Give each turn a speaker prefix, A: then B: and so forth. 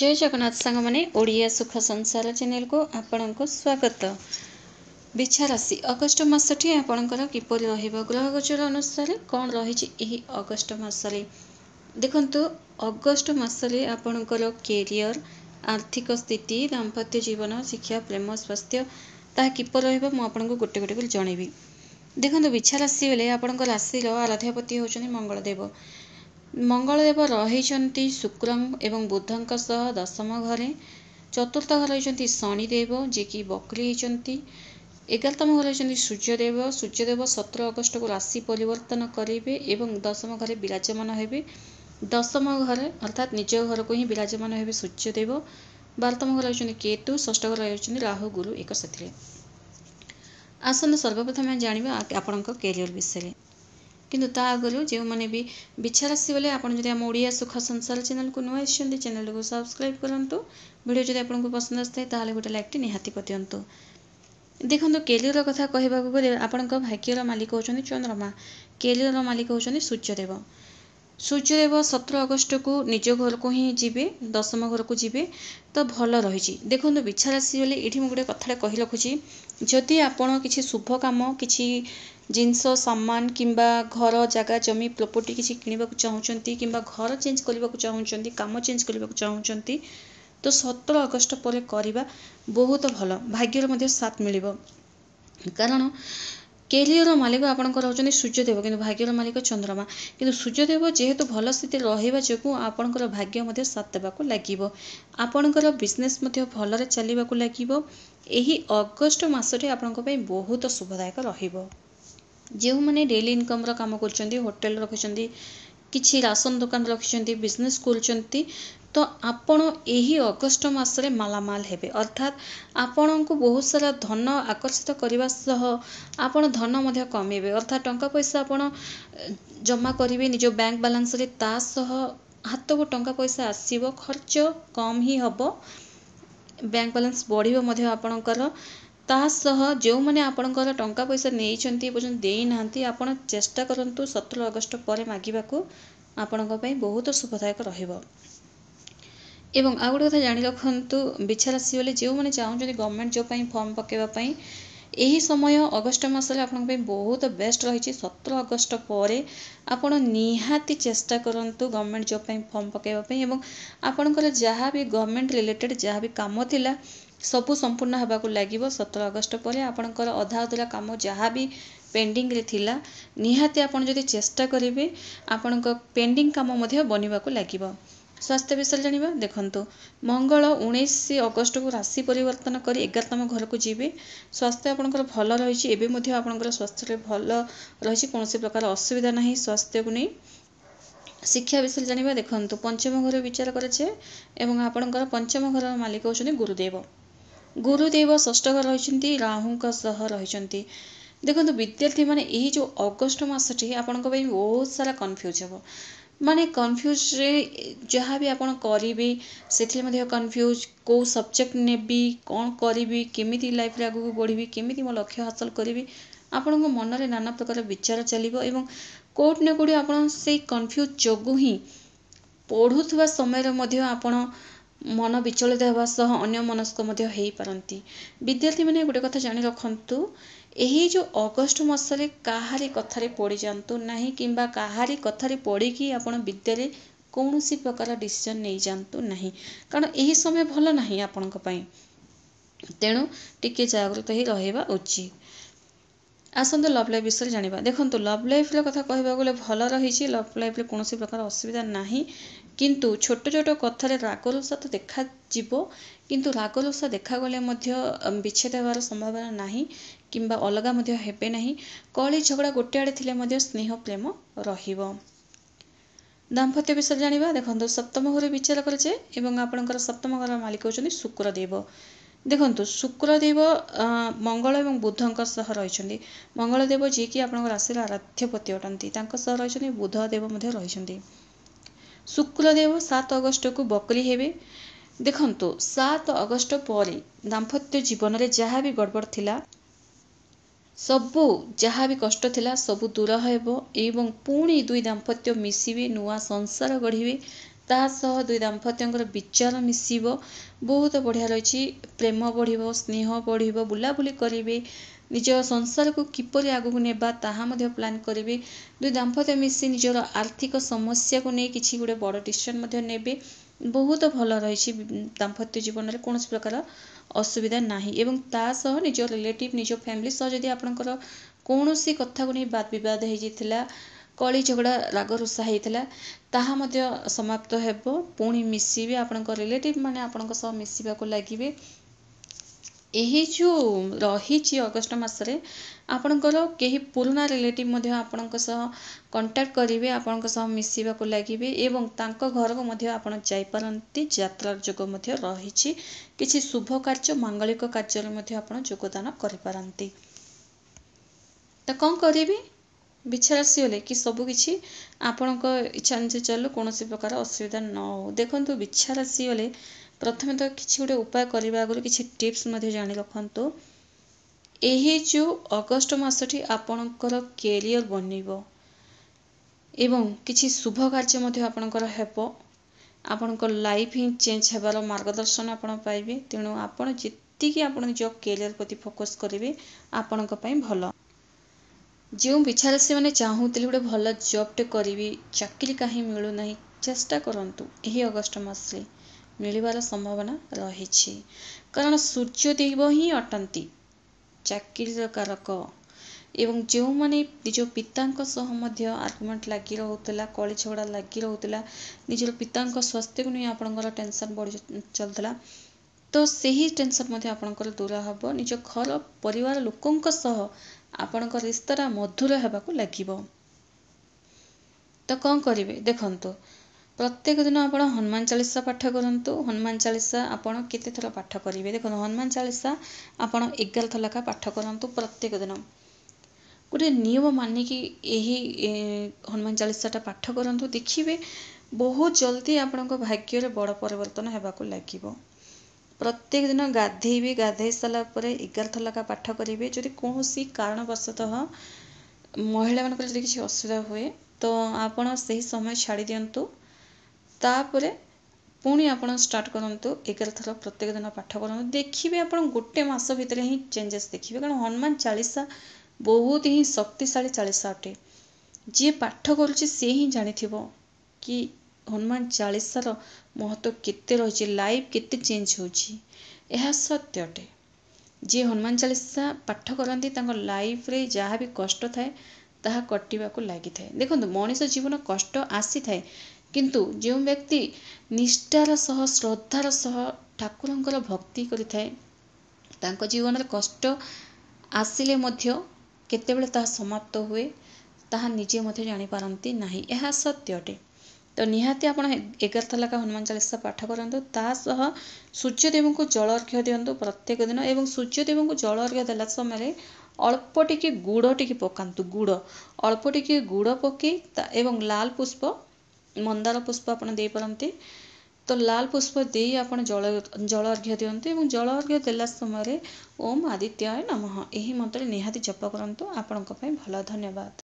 A: ଜୟ ଜଗନ୍ନାଥ ସାଙ୍ଗମାନେ ଓଡ଼ିଆ ସୁଖ ସଂସାର ଚ୍ୟାନେଲକୁ ଆପଣଙ୍କୁ ସ୍ୱାଗତ ବିଛା ରାଶି ଅଗଷ୍ଟ ମାସଟି ଆପଣଙ୍କର କିପରି ରହିବ ଗ୍ରହ ଗୋଚର ଅନୁସାରେ କ'ଣ ରହିଛି ଏହି ଅଗଷ୍ଟ ମାସରେ ଦେଖନ୍ତୁ ଅଗଷ୍ଟ ମାସରେ ଆପଣଙ୍କର କ୍ୟାରିୟର ଆର୍ଥିକ ସ୍ଥିତି ଦାମ୍ପତ୍ୟ ଜୀବନ ଶିକ୍ଷା ପ୍ରେମ ସ୍ୱାସ୍ଥ୍ୟ ତାହା କିପରି ରହିବ ମୁଁ ଆପଣଙ୍କୁ ଗୋଟେ ଗୋଟେ କରି ଜଣେଇବି ଦେଖନ୍ତୁ ବିଛା ରାଶି ବେଳେ ଆପଣଙ୍କ ରାଶିର ଆରାଧ୍ୟପତି ହେଉଛନ୍ତି ମଙ୍ଗଳଦେବ ମଙ୍ଗଳଦେବ ରହିଛନ୍ତି ଶୁକ୍ର ଏବଂ ବୁଧଙ୍କ ସହ ଦଶମ ଘରେ ଚତୁର୍ଥ ଘର ହେଉଛନ୍ତି ଶନିଦେବ ଯିଏକି ବକ୍ରି ହୋଇଛନ୍ତି ଏଗାରତମ ଘର ହେଉଛନ୍ତି ସୂର୍ଯ୍ୟଦେବ ସୂର୍ଯ୍ୟଦେବ ସତର ଅଗଷ୍ଟକୁ ରାଶି ପରିବର୍ତ୍ତନ କରିବେ ଏବଂ ଦଶମ ଘରେ ବିରାଜମାନ ହେବେ ଦଶମ ଘରେ ଅର୍ଥାତ୍ ନିଜ ଘରକୁ ହିଁ ବିରାଜମାନ ହେବେ ସୂର୍ଯ୍ୟଦେବ ବାରତମ ଘର ହେଉଛନ୍ତି କେତୁ ଷଷ୍ଠ ଘର ହେଉଛନ୍ତି ରାହୁ ଗୁରୁ ଏକ ସେଥିରେ ଆସନ୍ତୁ ସର୍ବପ୍ରଥମେ ଜାଣିବା ଆପଣଙ୍କ କ୍ୟାରିୟର ବିଷୟରେ କିନ୍ତୁ ତା ଆଗରୁ ଯେଉଁମାନେ ବି ବିଛାର ଆସିଗଲେ ଆପଣ ଯଦି ଆମ ଓଡ଼ିଆ ସୁଖ ସଂସାର ଚ୍ୟାନେଲକୁ ନୂଆ ଆସିଛନ୍ତି ଚ୍ୟାନେଲକୁ ସବସ୍କ୍ରାଇବ୍ କରନ୍ତୁ ଭିଡ଼ିଓ ଯଦି ଆପଣଙ୍କୁ ପସନ୍ଦ ଆସିଥାଏ ତାହେଲେ ଗୋଟେ ଲାଇକ୍ଟି ନିହାତି ପଦିଅନ୍ତୁ ଦେଖନ୍ତୁ କେଲିର କଥା କହିବାକୁ ଗଲେ ଆପଣଙ୍କ ଭାଗ୍ୟର ମାଲିକ ହେଉଛନ୍ତି ଚନ୍ଦ୍ରମା କେଲିର ମାଲିକ ହେଉଛନ୍ତି ସୂର୍ଯ୍ୟଦେବ ସୂର୍ଯ୍ୟଦେବ ସତର ଅଗଷ୍ଟକୁ ନିଜ ଘରକୁ ହିଁ ଯିବେ ଦଶମ ଘରକୁ ଯିବେ ତ ଭଲ ରହିଛି ଦେଖନ୍ତୁ ବିଛା ରାଶି ବୋଲି ଏଇଠି ମୁଁ ଗୋଟେ କଥାଟେ କହି ରଖୁଛି ଯଦି ଆପଣ କିଛି ଶୁଭ କାମ କିଛି ଜିନିଷ ସାମାନ କିମ୍ବା ଘର ଜାଗା ଜମି ପ୍ରପର୍ଟି କିଛି କିଣିବାକୁ ଚାହୁଁଛନ୍ତି କିମ୍ବା ଘର ଚେଞ୍ଜ କରିବାକୁ ଚାହୁଁଛନ୍ତି କାମ ଚେଞ୍ଜ କରିବାକୁ ଚାହୁଁଛନ୍ତି ତ ସତର ଅଗଷ୍ଟ ପରେ କରିବା ବହୁତ ଭଲ ଭାଗ୍ୟର ମଧ୍ୟ ସାଥ ମିଳିବ କାରଣ କେରିଅରର ମାଲିକ ଆପଣଙ୍କର ହେଉଛନ୍ତି ସୂର୍ଯ୍ୟଦେବ କିନ୍ତୁ ଭାଗ୍ୟର ମାଲିକ ଚନ୍ଦ୍ରମା କିନ୍ତୁ ସୂର୍ଯ୍ୟଦେବ ଯେହେତୁ ଭଲ ସ୍ଥିତିରେ ରହିବା ଯୋଗୁଁ ଆପଣଙ୍କର ଭାଗ୍ୟ ମଧ୍ୟ ସାଥ ଦେବାକୁ ଲାଗିବ ଆପଣଙ୍କର ବିଜନେସ୍ ମଧ୍ୟ ଭଲରେ ଚାଲିବାକୁ ଲାଗିବ ଏହି ଅଗଷ୍ଟ ମାସଟି ଆପଣଙ୍କ ପାଇଁ ବହୁତ ଶୁଭଦାୟକ ରହିବ ଯେଉଁମାନେ ଡେଲି ଇନକମ୍ର କାମ କରୁଛନ୍ତି ହୋଟେଲ ରଖିଛନ୍ତି କିଛି ରାସନ ଦୋକାନ ରଖିଛନ୍ତି ବିଜନେସ୍ ଖୋଲୁଛନ୍ତି ତ ଆପଣ ଏହି ଅଗଷ୍ଟ ମାସରେ ମାଲାମାଲ ହେବେ ଅର୍ଥାତ୍ ଆପଣଙ୍କୁ ବହୁତ ସାରା ଧନ ଆକର୍ଷିତ କରିବା ସହ ଆପଣ ଧନ ମଧ୍ୟ କମେଇବେ ଅର୍ଥାତ୍ ଟଙ୍କା ପଇସା ଆପଣ ଜମା କରିବେ ନିଜ ବ୍ୟାଙ୍କ ବାଲାନ୍ସରେ ତା ସହ ହାତକୁ ଟଙ୍କା ପଇସା ଆସିବ ଖର୍ଚ୍ଚ କମ୍ ହିଁ ହେବ ବ୍ୟାଙ୍କ ବାଲାନ୍ସ ବଢ଼ିବ ମଧ୍ୟ ଆପଣଙ୍କର ତା ସହ ଯେଉଁମାନେ ଆପଣଙ୍କର ଟଙ୍କା ପଇସା ନେଇଛନ୍ତି ଏପର୍ଯ୍ୟନ୍ତ ଦେଇନାହାନ୍ତି ଆପଣ ଚେଷ୍ଟା କରନ୍ତୁ ସତର ଅଗଷ୍ଟ ପରେ ମାଗିବାକୁ ଆପଣଙ୍କ ପାଇଁ ବହୁତ ଶୁଭଦାୟକ ରହିବ ଏବଂ ଆଉ ଗୋଟେ କଥା ଜାଣି ରଖନ୍ତୁ ବିଛାରାଶି ବୋଲି ଯେଉଁମାନେ ଚାହୁଁଛନ୍ତି ଗଭର୍ଣ୍ଣମେଣ୍ଟ ଜବ୍ ପାଇଁ ଫର୍ମ ପକାଇବା ପାଇଁ ଏହି ସମୟ ଅଗଷ୍ଟ ମାସରେ ଆପଣଙ୍କ ପାଇଁ ବହୁତ ବେଷ୍ଟ ରହିଛି ସତର ଅଗଷ୍ଟ ପରେ ଆପଣ ନିହାତି ଚେଷ୍ଟା କରନ୍ତୁ ଗଭର୍ଣ୍ଣମେଣ୍ଟ ଜବ୍ ପାଇଁ ଫର୍ମ ପକାଇବା ପାଇଁ ଏବଂ ଆପଣଙ୍କର ଯାହା ବି ଗଭର୍ଣ୍ଣମେଣ୍ଟ ରିଲେଟେଡ଼୍ ଯାହା ବି କାମ ଥିଲା ସବୁ ସମ୍ପୂର୍ଣ୍ଣ ହେବାକୁ ଲାଗିବ ସତର ଅଗଷ୍ଟ ପରେ ଆପଣଙ୍କର ଅଧା ଅଧୁରା କାମ ଯାହା ବି ପେଣ୍ଡିଂରେ ଥିଲା ନିହାତି ଆପଣ ଯଦି ଚେଷ୍ଟା କରିବେ ଆପଣଙ୍କ ପେଣ୍ଡିଂ କାମ ମଧ୍ୟ ବନିବାକୁ ଲାଗିବ ସ୍ୱାସ୍ଥ୍ୟ ବିଷୟରେ ଜାଣିବା ଦେଖନ୍ତୁ ମଙ୍ଗଳ ଉଣେଇଶ ଅଗଷ୍ଟକୁ ରାଶି ପରିବର୍ତ୍ତନ କରି ଏଗାରତମ ଘରକୁ ଯିବେ ସ୍ୱାସ୍ଥ୍ୟ ଆପଣଙ୍କର ଭଲ ରହିଛି ଏବେ ମଧ୍ୟ ଆପଣଙ୍କର ସ୍ୱାସ୍ଥ୍ୟରେ ଭଲ ରହିଛି କୌଣସି ପ୍ରକାର ଅସୁବିଧା ନାହିଁ ସ୍ୱାସ୍ଥ୍ୟକୁ ନେଇ ଶିକ୍ଷା ବିଷୟରେ ଜାଣିବା ଦେଖନ୍ତୁ ପଞ୍ଚମ ଘର ବିଚାର କରାଯାଏ ଏବଂ ଆପଣଙ୍କର ପଞ୍ଚମ ଘରର ମାଲିକ ହେଉଛନ୍ତି ଗୁରୁଦେବ ଗୁରୁଦେବ ଷଷ୍ଠ ଘର ରହିଛନ୍ତି ରାହୁଙ୍କ ସହ ରହିଛନ୍ତି ଦେଖନ୍ତୁ ବିଦ୍ୟାର୍ଥୀମାନେ ଏହି ଯେଉଁ ଅଗଷ୍ଟ ମାସଟି ଆପଣଙ୍କ ପାଇଁ ବହୁତ ସାରା କନଫ୍ୟୁଜ୍ ହେବ ମାନେ କନଫ୍ୟୁଜ୍ରେ ଯାହା ବି ଆପଣ କରିବେ ସେଥିରେ ମଧ୍ୟ କନଫ୍ୟୁଜ୍ କେଉଁ ସବଜେକ୍ଟ ନେବି କ'ଣ କରିବି କେମିତି ଲାଇଫ୍ରେ ଆଗକୁ ବଢ଼ିବି କେମିତି ମୋ ଲକ୍ଷ୍ୟ ହାସଲ କରିବି ଆପଣଙ୍କ ମନରେ ନାନା ପ୍ରକାର ବିଚାର ଚାଲିବ ଏବଂ କେଉଁଠି ନା କେଉଁଠି ଆପଣ ସେଇ କନଫ୍ୟୁଜ୍ ଯୋଗୁଁ ହିଁ ପଢ଼ୁଥିବା ସମୟରେ ମଧ୍ୟ ଆପଣ ମନ ବିଚଳିତ ହେବା ସହ ଅନ୍ୟ ମନସ୍କ ମଧ୍ୟ ହୋଇପାରନ୍ତି ବିଦ୍ୟାର୍ଥୀମାନେ ଗୋଟିଏ କଥା ଜାଣି ରଖନ୍ତୁ ଏହି ଯେଉଁ ଅଗଷ୍ଟ ମାସରେ କାହାରି କଥାରେ ପଡ଼ିଯାଆନ୍ତୁ ନାହିଁ କିମ୍ବା କାହାରି କଥାରେ ପଡ଼ିକି ଆପଣ ବିଦ୍ୟାରେ କୌଣସି ପ୍ରକାର ଡିସିସନ୍ ନେଇଯାଆନ୍ତୁ ନାହିଁ କାରଣ ଏହି ସମୟ ଭଲ ନାହିଁ ଆପଣଙ୍କ ପାଇଁ ତେଣୁ ଟିକିଏ ଜାଗୃତ ହୋଇ ରହିବା ଉଚିତ ଆସନ୍ତୁ ଲଭ୍ ଲାଇଫ୍ ବିଷୟରେ ଜାଣିବା ଦେଖନ୍ତୁ ଲଭ୍ ଲାଇଫ୍ର କଥା କହିବାକୁ ଗଲେ ଭଲ ରହିଛି ଲଭ୍ ଲାଇଫ୍ରେ କୌଣସି ପ୍ରକାର ଅସୁବିଧା ନାହିଁ କିନ୍ତୁ ଛୋଟ ଛୋଟ କଥାରେ ରାଗରୋଷା ତ ଦେଖାଯିବ କିନ୍ତୁ ରାଗରୋଷା ଦେଖାଗଲେ ମଧ୍ୟ ବିଚ୍ଛେଦ ହେବାର ସମ୍ଭାବନା ନାହିଁ କିମ୍ବା ଅଲଗା ମଧ୍ୟ ହେବେ ନାହିଁ କଳି ଝଗଡ଼ା ଗୋଟେ ଆଡ଼େ ଥିଲେ ମଧ୍ୟ ସ୍ନେହ ପ୍ରେମ ରହିବ ଦାମ୍ପତ୍ୟ ବିଷୟରେ ଜାଣିବା ଦେଖନ୍ତୁ ସପ୍ତମ ଘରେ ବିଚାର କରାଯାଏ ଏବଂ ଆପଣଙ୍କର ସପ୍ତମ ଘର ମାଲିକ ହେଉଛନ୍ତି ଶୁକ୍ରଦେବ ଦେଖନ୍ତୁ ଶୁକ୍ରଦେବ ମଙ୍ଗଳ ଏବଂ ବୁଦ୍ଧଙ୍କ ସହ ରହିଛନ୍ତି ମଙ୍ଗଳଦେବ ଯିଏକି ଆପଣଙ୍କ ରାଶିର ଆରାଧ୍ୟପତି ଅଟନ୍ତି ତାଙ୍କ ସହ ରହିଛନ୍ତି ବୁଧଦେବ ମଧ୍ୟ ରହିଛନ୍ତି ଶୁକ୍ରଦେବ ସାତ ଅଗଷ୍ଟକୁ ବକରି ହେବେ ଦେଖନ୍ତୁ ସାତ ଅଗଷ୍ଟ ପରେ ଦାମ୍ପତ୍ୟ ଜୀବନରେ ଯାହା ବି ଗଡ଼ବଡ଼ ଥିଲା ସବୁ ଯାହା ବି କଷ୍ଟ ଥିଲା ସବୁ ଦୂର ହେବ ଏବଂ ପୁଣି ଦୁଇ ଦାମ୍ପତ୍ୟ ମିଶିବେ ନୂଆ ସଂସାର ଗଢ଼ିବେ ତା ସହ ଦୁଇ ଦାମ୍ପତ୍ୟଙ୍କର ବିଚାର ମିଶିବ ବହୁତ ବଢ଼ିଆ ରହିଛି ପ୍ରେମ ବଢ଼ିବ ସ୍ନେହ ବଢ଼ିବ ବୁଲାବୁଲି କରିବେ ନିଜ ସଂସାରକୁ କିପରି ଆଗକୁ ନେବା ତାହା ମଧ୍ୟ ପ୍ଲାନ୍ କରିବି ଦୁଇ ଦାମ୍ପତ୍ୟ ମିଶି ନିଜର ଆର୍ଥିକ ସମସ୍ୟାକୁ ନେଇ କିଛି ଗୋଟେ ବଡ଼ ଡିସିସନ୍ ମଧ୍ୟ ନେବି ବହୁତ ଭଲ ରହିଛି ଦାମ୍ପତ୍ୟ ଜୀବନରେ କୌଣସି ପ୍ରକାର ଅସୁବିଧା ନାହିଁ ଏବଂ ତା ସହ ନିଜ ରିଲେଟିଭ୍ ନିଜ ଫ୍ୟାମିଲି ସହ ଯଦି ଆପଣଙ୍କର କୌଣସି କଥାକୁ ନେଇ ବାଦ ବିବାଦ ହୋଇଯାଇଥିଲା କଳି ଝଗଡ଼ା ରାଗ ରୁଷା ହୋଇଥିଲା ତାହା ମଧ୍ୟ ସମାପ୍ତ ହେବ ପୁଣି ମିଶିବେ ଆପଣଙ୍କ ରିଲେଟିଭ୍ ମାନେ ଆପଣଙ୍କ ସହ ମିଶିବାକୁ ଲାଗିବେ ଏହି ଯେଉଁ ରହିଛି ଅଗଷ୍ଟ ମାସରେ ଆପଣଙ୍କର କେହି ପୁରୁଣା ରିଲେଟିଭ୍ ମଧ୍ୟ ଆପଣଙ୍କ ସହ କଣ୍ଟାକ୍ଟ କରିବେ ଆପଣଙ୍କ ସହ ମିଶିବାକୁ ଲାଗିବେ ଏବଂ ତାଙ୍କ ଘରକୁ ମଧ୍ୟ ଆପଣ ଯାଇପାରନ୍ତି ଯାତ୍ରାର ଯୋଗ ମଧ୍ୟ ରହିଛି କିଛି ଶୁଭ କାର୍ଯ୍ୟ ମାଙ୍ଗଳିକ କାର୍ଯ୍ୟରେ ମଧ୍ୟ ଆପଣ ଯୋଗଦାନ କରିପାରନ୍ତି ତ କ'ଣ କରିବି ବିଛାରାସି ହେଲେ କି ସବୁକିଛି ଆପଣଙ୍କ ଇଚ୍ଛା ଅନୁସାରେ ଚାଲୁ କୌଣସି ପ୍ରକାର ଅସୁବିଧା ନ ହେଉ ଦେଖନ୍ତୁ ବିଛାରାସି ହେଲେ ପ୍ରଥମେ ତ କିଛି ଗୋଟେ ଉପାୟ କରିବା ଆଗରୁ କିଛି ଟିପ୍ସ ମଧ୍ୟ ଜାଣି ରଖନ୍ତୁ ଏହି ଯେଉଁ ଅଗଷ୍ଟ ମାସଟି ଆପଣଙ୍କର କ୍ୟାରିୟର୍ ବନିବ ଏବଂ କିଛି ଶୁଭ କାର୍ଯ୍ୟ ମଧ୍ୟ ଆପଣଙ୍କର ହେବ ଆପଣଙ୍କ ଲାଇଫ୍ ହିଁ ଚେଞ୍ଜ ହେବାର ମାର୍ଗଦର୍ଶନ ଆପଣ ପାଇବେ ତେଣୁ ଆପଣ ଯେତିକି ଆପଣ ନିଜ କ୍ୟାରିୟର୍ ପ୍ରତି ଫୋକସ୍ କରିବେ ଆପଣଙ୍କ ପାଇଁ ଭଲ ଯେଉଁ ବିଚାର ସେମାନେ ଚାହୁଁଥିଲେ ଗୋଟେ ଭଲ ଜବ୍ଟେ କରିବି ଚାକିରି କାହିଁ ମିଳୁନାହିଁ ଚେଷ୍ଟା କରନ୍ତୁ ଏହି ଅଗଷ୍ଟ ମାସରେ ମିଳିବାର ସମ୍ଭାବନା ରହିଛି କାରଣ ସୂର୍ଯ୍ୟଦେବ ହିଁ ଅଟନ୍ତି ଚାକିରିର କାରକ ଏବଂ ଯେଉଁମାନେ ନିଜ ପିତାଙ୍କ ସହ ମଧ୍ୟ ଆର୍ଗୁମେଣ୍ଟ ଲାଗି ରହୁଥିଲା କଳି ଝଗଡ଼ା ଲାଗି ରହୁଥିଲା ନିଜର ପିତାଙ୍କ ସ୍ୱାସ୍ଥ୍ୟକୁ ନେଇ ଆପଣଙ୍କର ଟେନସନ୍ ବଢ଼ି ଚାଲୁଥିଲା ତ ସେହି ଟେନସନ୍ ମଧ୍ୟ ଆପଣଙ୍କର ଦୂର ହେବ ନିଜ ଘର ପରିବାର ଲୋକଙ୍କ ସହ ଆପଣଙ୍କ ରିସ୍ତାରା ମଧୁର ହେବାକୁ ଲାଗିବ ତ କ'ଣ କରିବେ ଦେଖନ୍ତୁ ପ୍ରତ୍ୟେକ ଦିନ ଆପଣ ହନୁମାନ ଚାଳିଶା ପାଠ କରନ୍ତୁ ହନୁମାନ ଚାଳିଶା ଆପଣ କେତେ ଥର ପାଠ କରିବେ ଦେଖନ୍ତୁ ହନୁମାନ ଚାଳିଶା ଆପଣ ଏଗାର ଥର ଲେଖା ପାଠ କରନ୍ତୁ ପ୍ରତ୍ୟେକ ଦିନ ଗୋଟେ ନିୟମ ମାନିକି ଏହି ହନୁମାନ ଚାଳିଶାଟା ପାଠ କରନ୍ତୁ ଦେଖିବେ ବହୁତ ଜଲ୍ଦି ଆପଣଙ୍କ ଭାଗ୍ୟରେ ବଡ଼ ପରିବର୍ତ୍ତନ ହେବାକୁ ଲାଗିବ ପ୍ରତ୍ୟେକ ଦିନ ଗାଧେଇବେ ଗାଧେଇ ସାରିଲା ପରେ ଏଗାର ଥର ଲେଖା ପାଠ କରିବେ ଯଦି କୌଣସି କାରଣବଶତଃ ମହିଳାମାନଙ୍କର ଯଦି କିଛି ଅସୁବିଧା ହୁଏ ତ ଆପଣ ସେହି ସମୟ ଛାଡ଼ି ଦିଅନ୍ତୁ ତା'ପରେ ପୁଣି ଆପଣ ଷ୍ଟାର୍ଟ କରନ୍ତୁ ଏଗାର ଥର ପ୍ରତ୍ୟେକ ଦିନ ପାଠ କରନ୍ତୁ ଦେଖିବେ ଆପଣ ଗୋଟେ ମାସ ଭିତରେ ହିଁ ଚେଞ୍ଜେସ୍ ଦେଖିବେ କାରଣ ହନୁମାନ ଚାଳିଶା ବହୁତ ହିଁ ଶକ୍ତିଶାଳୀ ଚାଳିଶା ଅଟେ ଯିଏ ପାଠ କରୁଛି ସିଏ ହିଁ ଜାଣିଥିବ କି ହନୁମାନ ଚାଳିଶାର ମହତ୍ତ୍ଵ କେତେ ରହିଛି ଲାଇଫ୍ କେତେ ଚେଞ୍ଜ ହେଉଛି ଏହା ସତ୍ୟ ଅଟେ ଯିଏ ହନୁମାନ ଚାଳିଶା ପାଠ କରନ୍ତି ତାଙ୍କ ଲାଇଫ୍ରେ ଯାହା ବି କଷ୍ଟ ଥାଏ ତାହା କଟିବାକୁ ଲାଗିଥାଏ ଦେଖନ୍ତୁ ମଣିଷ ଜୀବନ କଷ୍ଟ ଆସିଥାଏ କିନ୍ତୁ ଯେଉଁ ବ୍ୟକ୍ତି ନିଷ୍ଠାର ସହ ଶ୍ରଦ୍ଧାର ସହ ଠାକୁରଙ୍କର ଭକ୍ତି କରିଥାଏ ତାଙ୍କ ଜୀବନରେ କଷ୍ଟ ଆସିଲେ ମଧ୍ୟ କେତେବେଳେ ତାହା ସମାପ୍ତ ହୁଏ ତାହା ନିଜେ ମଧ୍ୟ ଜାଣିପାରନ୍ତି ନାହିଁ ଏହା ସତ୍ୟ ଅଟେ ତ ନିହାତି ଆପଣ ଏଗାରଥର ଲେଖା ହନୁମାନ ଚାଳିଶା ପାଠ କରନ୍ତୁ ତା ସହ ସୂର୍ଯ୍ୟଦେବଙ୍କୁ ଜଳ ଅର୍ଘ୍ୟ ଦିଅନ୍ତୁ ପ୍ରତ୍ୟେକ ଦିନ ଏବଂ ସୂର୍ଯ୍ୟଦେବଙ୍କୁ ଜଳ ଅର୍ଘ୍ୟ ଦେଲା ସମୟରେ ଅଳ୍ପ ଟିକେ ଗୁଡ଼ ଟିକେ ପକାନ୍ତୁ ଗୁଡ଼ ଅଳ୍ପ ଟିକେ ଗୁଡ଼ ପକାଇ ଏବଂ ଲାଲ ପୁଷ୍ପ ମନ୍ଦାର ପୁଷ୍ପ ଆପଣ ଦେଇପାରନ୍ତି ତ ଲାଲ ପୁଷ୍ପ ଦେଇ ଆପଣ ଜଳ ଜଳ ଅର୍ଘ୍ୟ ଦିଅନ୍ତୁ ଏବଂ ଜଳ ଅର୍ଘ୍ୟ ଦେଲା ସମୟରେ ଓମ୍ ଆଦିତ୍ୟାୟ ନମଃ ଏହି ମନ୍ତ୍ରରେ ନିହାତି ଜପ କରନ୍ତୁ ଆପଣଙ୍କ ପାଇଁ ଭଲ ଧନ୍ୟବାଦ